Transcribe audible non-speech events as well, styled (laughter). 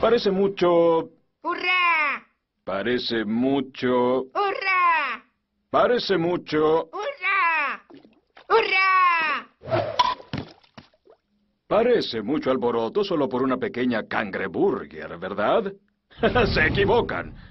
Parece mucho... ¡Hurra! Parece mucho... ¡Hurra! Parece mucho... ¡Hurra! ¡Hurra! Parece mucho alboroto solo por una pequeña cangreburger, ¿verdad? (laughs) Se equivocan.